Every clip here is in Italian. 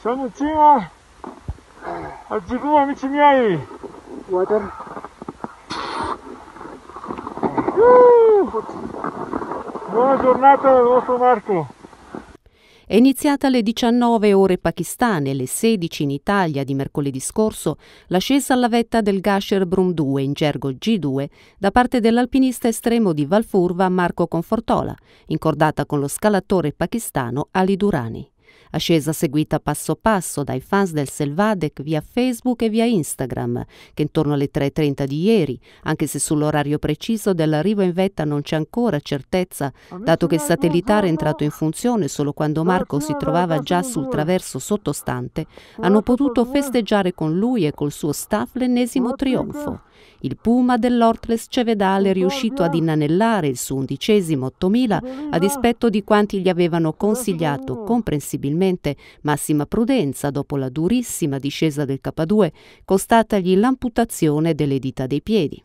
Sono in cima al come amici miei! Water! Uh! Buona giornata dal vostro Marco! È iniziata alle 19 ore pakistane e alle 16 in Italia di mercoledì scorso l'ascesa alla vetta del Gasher Brum 2 in gergo G2 da parte dell'alpinista estremo di Valfurva Marco Confortola, incordata con lo scalatore pakistano Ali Durani ascesa seguita passo passo dai fans del Selvadec via Facebook e via Instagram, che intorno alle 3.30 di ieri, anche se sull'orario preciso dell'arrivo in vetta non c'è ancora certezza, dato che il satellitare è entrato in funzione solo quando Marco si trovava già sul traverso sottostante, hanno potuto festeggiare con lui e col suo staff l'ennesimo trionfo. Il Puma dell'Ortles Cevedale è riuscito ad inanellare il suo undicesimo 8000 a dispetto di quanti gli avevano consigliato comprensibilmente finalmente massima prudenza dopo la durissima discesa del K2, costatagli l'amputazione delle dita dei piedi.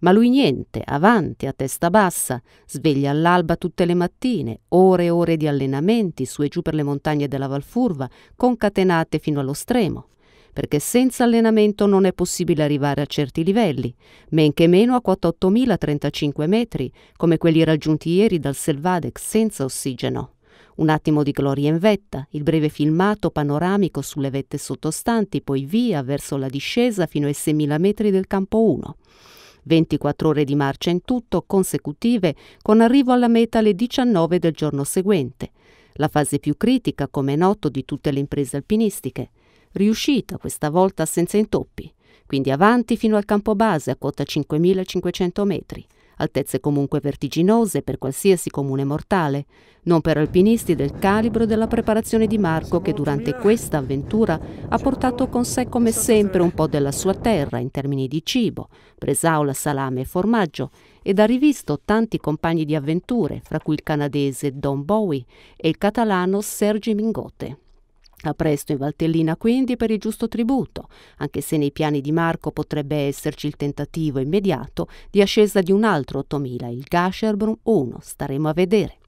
Ma lui niente, avanti, a testa bassa, sveglia all'alba tutte le mattine, ore e ore di allenamenti su e giù per le montagne della Valfurva, concatenate fino allo stremo perché senza allenamento non è possibile arrivare a certi livelli, men che meno a 48.035 metri, come quelli raggiunti ieri dal Selvadex senza ossigeno. Un attimo di gloria in vetta, il breve filmato panoramico sulle vette sottostanti, poi via verso la discesa fino ai 6.000 metri del campo 1. 24 ore di marcia in tutto, consecutive, con arrivo alla meta alle 19 del giorno seguente. La fase più critica, come è noto, di tutte le imprese alpinistiche. Riuscita questa volta senza intoppi, quindi avanti fino al campo base a quota 5.500 metri altezze comunque vertiginose per qualsiasi comune mortale, non per alpinisti del calibro della preparazione di Marco che durante questa avventura ha portato con sé come sempre un po' della sua terra in termini di cibo, bresaola, salame e formaggio ed ha rivisto tanti compagni di avventure, fra cui il canadese Don Bowie e il catalano Sergi Mingote. A presto in Valtellina quindi per il giusto tributo, anche se nei piani di Marco potrebbe esserci il tentativo immediato di ascesa di un altro 8000, il Gasherbrum 1, staremo a vedere.